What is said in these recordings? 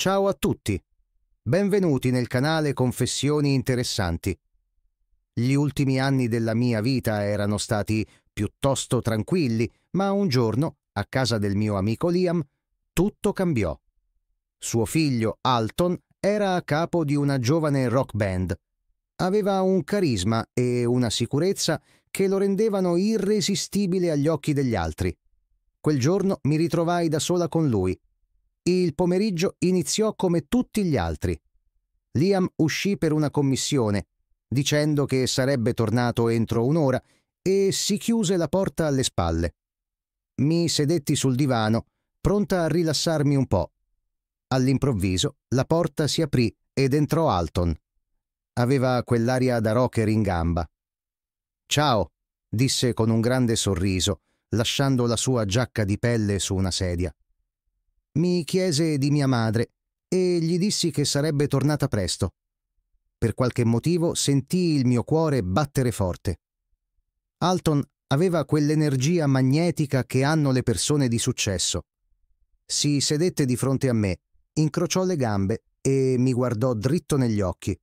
Ciao a tutti. Benvenuti nel canale Confessioni interessanti. Gli ultimi anni della mia vita erano stati piuttosto tranquilli, ma un giorno, a casa del mio amico Liam, tutto cambiò. Suo figlio Alton era a capo di una giovane rock band. Aveva un carisma e una sicurezza che lo rendevano irresistibile agli occhi degli altri. Quel giorno mi ritrovai da sola con lui il pomeriggio iniziò come tutti gli altri. Liam uscì per una commissione, dicendo che sarebbe tornato entro un'ora, e si chiuse la porta alle spalle. Mi sedetti sul divano, pronta a rilassarmi un po'. All'improvviso la porta si aprì ed entrò Alton. Aveva quell'aria da rocker in gamba. Ciao, disse con un grande sorriso, lasciando la sua giacca di pelle su una sedia. Mi chiese di mia madre e gli dissi che sarebbe tornata presto. Per qualche motivo sentii il mio cuore battere forte. Alton aveva quell'energia magnetica che hanno le persone di successo. Si sedette di fronte a me, incrociò le gambe e mi guardò dritto negli occhi.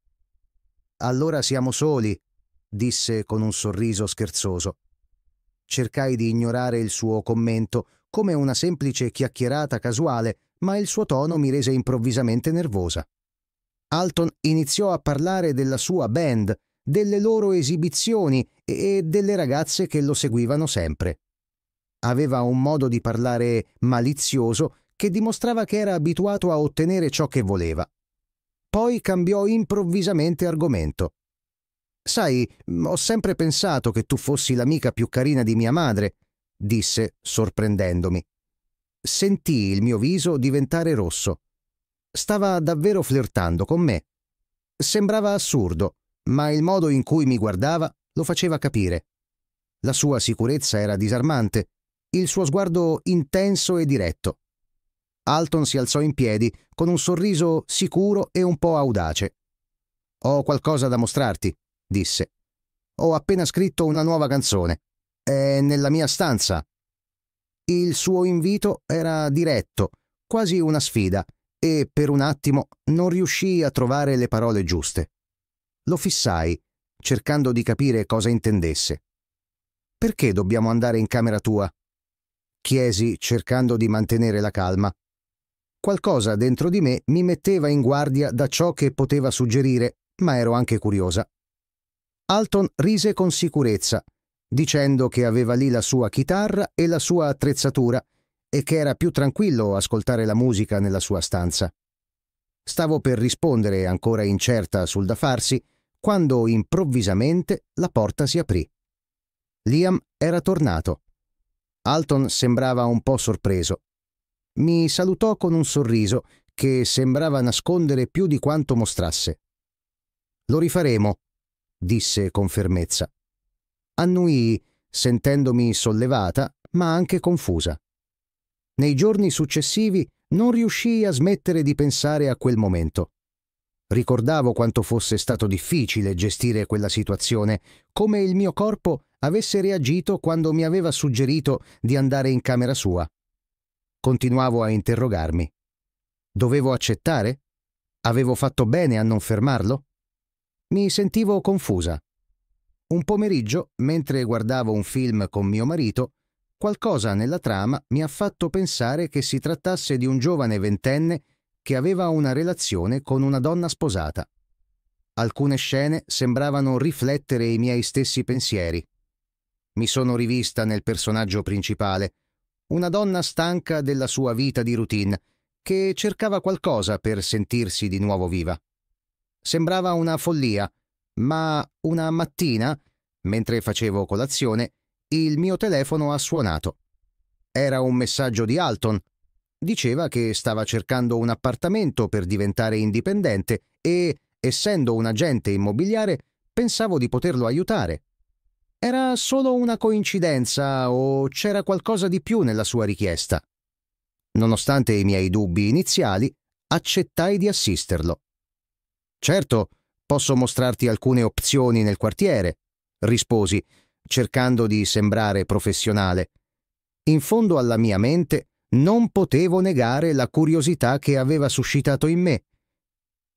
Allora siamo soli, disse con un sorriso scherzoso. Cercai di ignorare il suo commento, come una semplice chiacchierata casuale, ma il suo tono mi rese improvvisamente nervosa. Alton iniziò a parlare della sua band, delle loro esibizioni e delle ragazze che lo seguivano sempre. Aveva un modo di parlare malizioso che dimostrava che era abituato a ottenere ciò che voleva. Poi cambiò improvvisamente argomento. Sai, ho sempre pensato che tu fossi l'amica più carina di mia madre, disse, sorprendendomi. Sentì il mio viso diventare rosso. Stava davvero flirtando con me. Sembrava assurdo, ma il modo in cui mi guardava lo faceva capire. La sua sicurezza era disarmante, il suo sguardo intenso e diretto. Alton si alzò in piedi con un sorriso sicuro e un po' audace. Ho qualcosa da mostrarti, disse. Ho appena scritto una nuova canzone. È nella mia stanza. Il suo invito era diretto, quasi una sfida, e per un attimo non riuscii a trovare le parole giuste. Lo fissai, cercando di capire cosa intendesse. Perché dobbiamo andare in camera tua? chiesi, cercando di mantenere la calma. Qualcosa dentro di me mi metteva in guardia da ciò che poteva suggerire, ma ero anche curiosa. Alton rise con sicurezza, dicendo che aveva lì la sua chitarra e la sua attrezzatura e che era più tranquillo ascoltare la musica nella sua stanza. Stavo per rispondere ancora incerta sul da farsi quando improvvisamente la porta si aprì. Liam era tornato. Alton sembrava un po' sorpreso. Mi salutò con un sorriso che sembrava nascondere più di quanto mostrasse. Lo rifaremo, disse con fermezza annui, sentendomi sollevata, ma anche confusa. Nei giorni successivi non riuscii a smettere di pensare a quel momento. Ricordavo quanto fosse stato difficile gestire quella situazione, come il mio corpo avesse reagito quando mi aveva suggerito di andare in camera sua. Continuavo a interrogarmi. Dovevo accettare? Avevo fatto bene a non fermarlo? Mi sentivo confusa. Un pomeriggio, mentre guardavo un film con mio marito, qualcosa nella trama mi ha fatto pensare che si trattasse di un giovane ventenne che aveva una relazione con una donna sposata. Alcune scene sembravano riflettere i miei stessi pensieri. Mi sono rivista nel personaggio principale, una donna stanca della sua vita di routine, che cercava qualcosa per sentirsi di nuovo viva. Sembrava una follia, ma una mattina, mentre facevo colazione, il mio telefono ha suonato. Era un messaggio di Alton. Diceva che stava cercando un appartamento per diventare indipendente e, essendo un agente immobiliare, pensavo di poterlo aiutare. Era solo una coincidenza o c'era qualcosa di più nella sua richiesta? Nonostante i miei dubbi iniziali, accettai di assisterlo. Certo, Posso mostrarti alcune opzioni nel quartiere? risposi, cercando di sembrare professionale. In fondo alla mia mente non potevo negare la curiosità che aveva suscitato in me.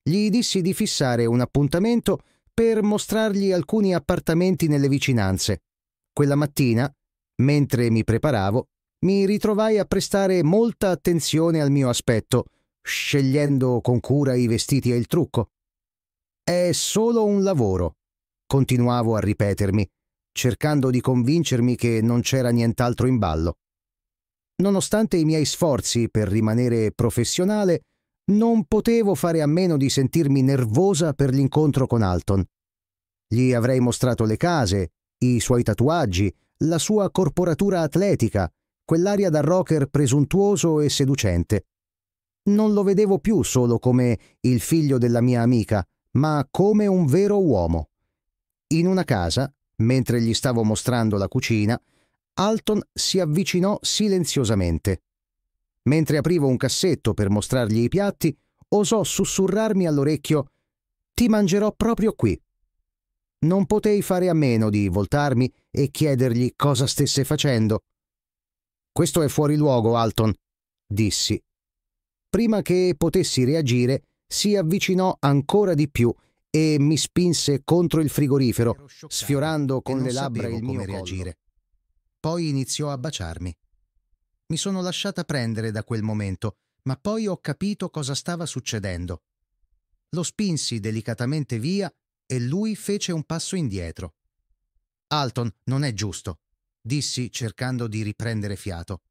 Gli dissi di fissare un appuntamento per mostrargli alcuni appartamenti nelle vicinanze. Quella mattina, mentre mi preparavo, mi ritrovai a prestare molta attenzione al mio aspetto, scegliendo con cura i vestiti e il trucco. È solo un lavoro, continuavo a ripetermi, cercando di convincermi che non c'era nient'altro in ballo. Nonostante i miei sforzi per rimanere professionale, non potevo fare a meno di sentirmi nervosa per l'incontro con Alton. Gli avrei mostrato le case, i suoi tatuaggi, la sua corporatura atletica, quell'aria da rocker presuntuoso e seducente. Non lo vedevo più solo come il figlio della mia amica, ma come un vero uomo. In una casa, mentre gli stavo mostrando la cucina, Alton si avvicinò silenziosamente. Mentre aprivo un cassetto per mostrargli i piatti, osò sussurrarmi all'orecchio Ti mangerò proprio qui. Non potei fare a meno di voltarmi e chiedergli cosa stesse facendo. Questo è fuori luogo, Alton, dissi. Prima che potessi reagire, si avvicinò ancora di più e mi spinse contro il frigorifero, sfiorando con le labbra il mio reagire. Poi iniziò a baciarmi. Mi sono lasciata prendere da quel momento, ma poi ho capito cosa stava succedendo. Lo spinsi delicatamente via e lui fece un passo indietro. Alton, non è giusto, dissi cercando di riprendere fiato.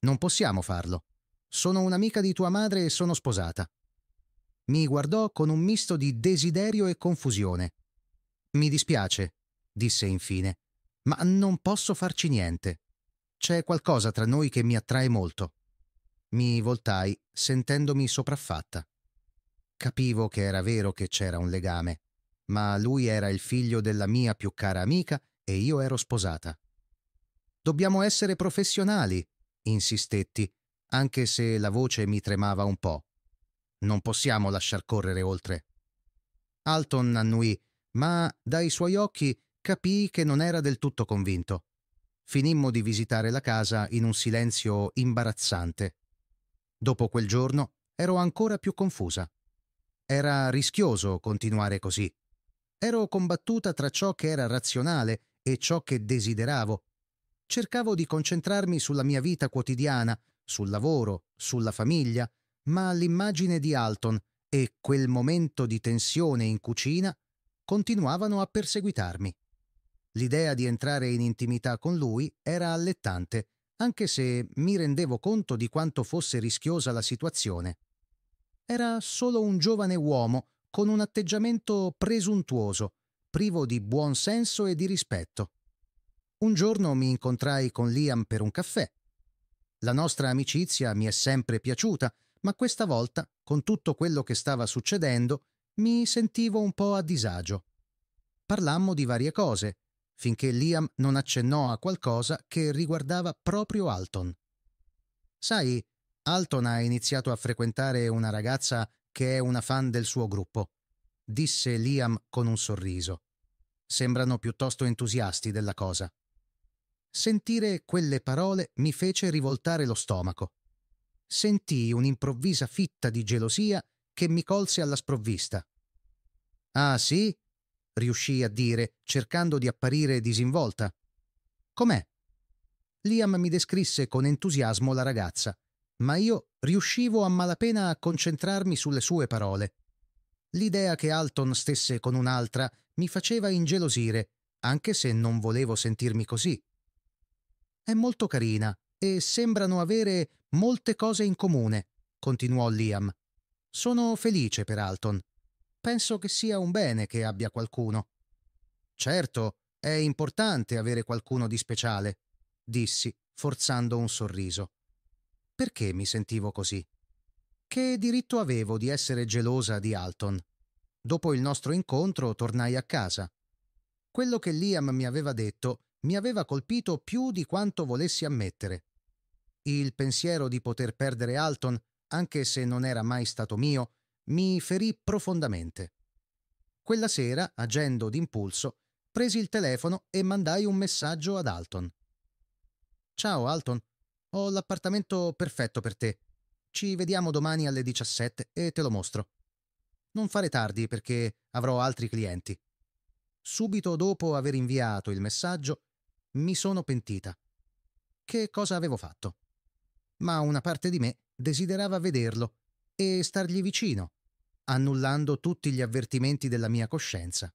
Non possiamo farlo. Sono un'amica di tua madre e sono sposata mi guardò con un misto di desiderio e confusione. Mi dispiace, disse infine, ma non posso farci niente. C'è qualcosa tra noi che mi attrae molto. Mi voltai, sentendomi sopraffatta. Capivo che era vero che c'era un legame, ma lui era il figlio della mia più cara amica e io ero sposata. Dobbiamo essere professionali, insistetti, anche se la voce mi tremava un po'. Non possiamo lasciar correre oltre. Alton annuì, ma dai suoi occhi capii che non era del tutto convinto. Finimmo di visitare la casa in un silenzio imbarazzante. Dopo quel giorno ero ancora più confusa. Era rischioso continuare così. Ero combattuta tra ciò che era razionale e ciò che desideravo. Cercavo di concentrarmi sulla mia vita quotidiana, sul lavoro, sulla famiglia, ma l'immagine di Alton e quel momento di tensione in cucina continuavano a perseguitarmi. L'idea di entrare in intimità con lui era allettante, anche se mi rendevo conto di quanto fosse rischiosa la situazione. Era solo un giovane uomo con un atteggiamento presuntuoso, privo di buon senso e di rispetto. Un giorno mi incontrai con Liam per un caffè. La nostra amicizia mi è sempre piaciuta ma questa volta, con tutto quello che stava succedendo, mi sentivo un po' a disagio. Parlammo di varie cose, finché Liam non accennò a qualcosa che riguardava proprio Alton. Sai, Alton ha iniziato a frequentare una ragazza che è una fan del suo gruppo, disse Liam con un sorriso. Sembrano piuttosto entusiasti della cosa. Sentire quelle parole mi fece rivoltare lo stomaco sentii un'improvvisa fitta di gelosia che mi colse alla sprovvista. Ah sì? riuscii a dire, cercando di apparire disinvolta. Com'è? Liam mi descrisse con entusiasmo la ragazza, ma io riuscivo a malapena a concentrarmi sulle sue parole. L'idea che Alton stesse con un'altra mi faceva ingelosire, anche se non volevo sentirmi così. È molto carina, e sembrano avere molte cose in comune, continuò Liam. Sono felice per Alton. Penso che sia un bene che abbia qualcuno. Certo, è importante avere qualcuno di speciale, dissi, forzando un sorriso. Perché mi sentivo così? Che diritto avevo di essere gelosa di Alton? Dopo il nostro incontro tornai a casa. Quello che Liam mi aveva detto mi aveva colpito più di quanto volessi ammettere. Il pensiero di poter perdere Alton, anche se non era mai stato mio, mi ferì profondamente. Quella sera, agendo d'impulso, presi il telefono e mandai un messaggio ad Alton. Ciao Alton, ho l'appartamento perfetto per te. Ci vediamo domani alle 17 e te lo mostro. Non fare tardi perché avrò altri clienti. Subito dopo aver inviato il messaggio, mi sono pentita. Che cosa avevo fatto? Ma una parte di me desiderava vederlo e stargli vicino, annullando tutti gli avvertimenti della mia coscienza.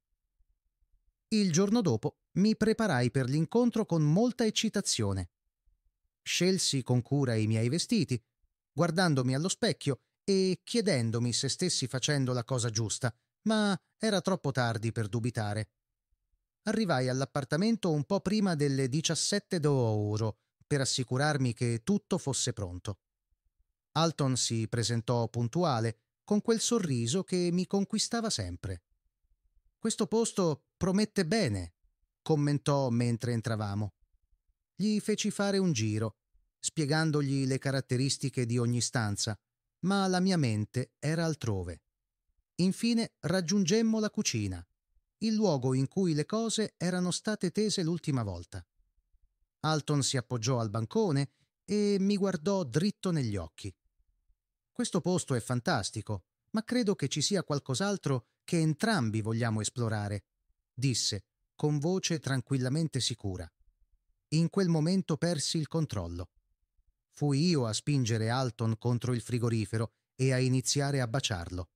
Il giorno dopo mi preparai per l'incontro con molta eccitazione. Scelsi con cura i miei vestiti, guardandomi allo specchio e chiedendomi se stessi facendo la cosa giusta, ma era troppo tardi per dubitare arrivai all'appartamento un po' prima delle 17 d'oro per assicurarmi che tutto fosse pronto. Alton si presentò puntuale, con quel sorriso che mi conquistava sempre. Questo posto promette bene, commentò mentre entravamo. Gli feci fare un giro, spiegandogli le caratteristiche di ogni stanza, ma la mia mente era altrove. Infine raggiungemmo la cucina il luogo in cui le cose erano state tese l'ultima volta. Alton si appoggiò al bancone e mi guardò dritto negli occhi. Questo posto è fantastico, ma credo che ci sia qualcos'altro che entrambi vogliamo esplorare, disse, con voce tranquillamente sicura. In quel momento persi il controllo. Fui io a spingere Alton contro il frigorifero e a iniziare a baciarlo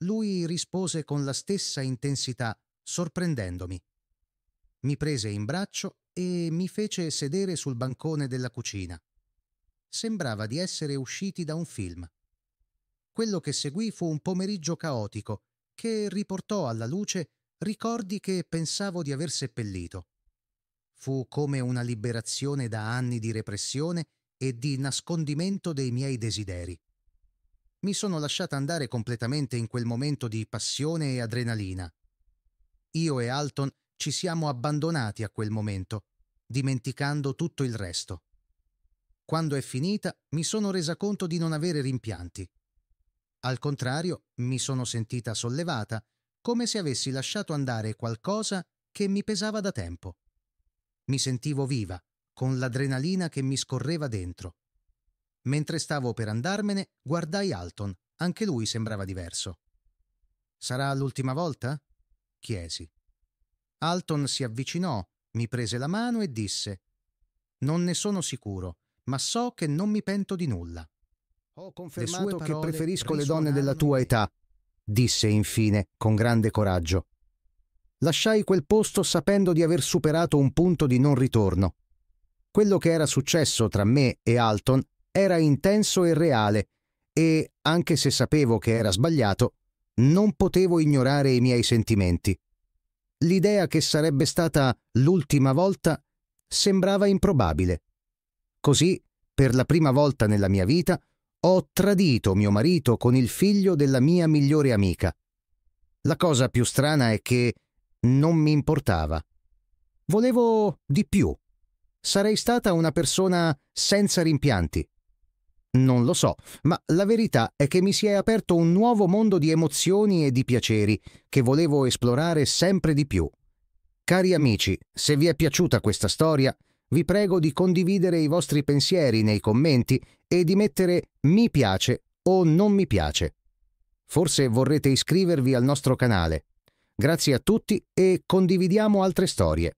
lui rispose con la stessa intensità, sorprendendomi. Mi prese in braccio e mi fece sedere sul bancone della cucina. Sembrava di essere usciti da un film. Quello che seguì fu un pomeriggio caotico che riportò alla luce ricordi che pensavo di aver seppellito. Fu come una liberazione da anni di repressione e di nascondimento dei miei desideri mi sono lasciata andare completamente in quel momento di passione e adrenalina. Io e Alton ci siamo abbandonati a quel momento, dimenticando tutto il resto. Quando è finita mi sono resa conto di non avere rimpianti. Al contrario, mi sono sentita sollevata, come se avessi lasciato andare qualcosa che mi pesava da tempo. Mi sentivo viva, con l'adrenalina che mi scorreva dentro. Mentre stavo per andarmene, guardai Alton. Anche lui sembrava diverso. Sarà l'ultima volta? chiesi. Alton si avvicinò, mi prese la mano e disse Non ne sono sicuro, ma so che non mi pento di nulla. Ho confermato che preferisco le donne della tua età, disse infine con grande coraggio. Lasciai quel posto sapendo di aver superato un punto di non ritorno. Quello che era successo tra me e Alton era intenso e reale e, anche se sapevo che era sbagliato, non potevo ignorare i miei sentimenti. L'idea che sarebbe stata l'ultima volta sembrava improbabile. Così, per la prima volta nella mia vita, ho tradito mio marito con il figlio della mia migliore amica. La cosa più strana è che non mi importava. Volevo di più. Sarei stata una persona senza rimpianti. Non lo so, ma la verità è che mi si è aperto un nuovo mondo di emozioni e di piaceri che volevo esplorare sempre di più. Cari amici, se vi è piaciuta questa storia, vi prego di condividere i vostri pensieri nei commenti e di mettere mi piace o non mi piace. Forse vorrete iscrivervi al nostro canale. Grazie a tutti e condividiamo altre storie.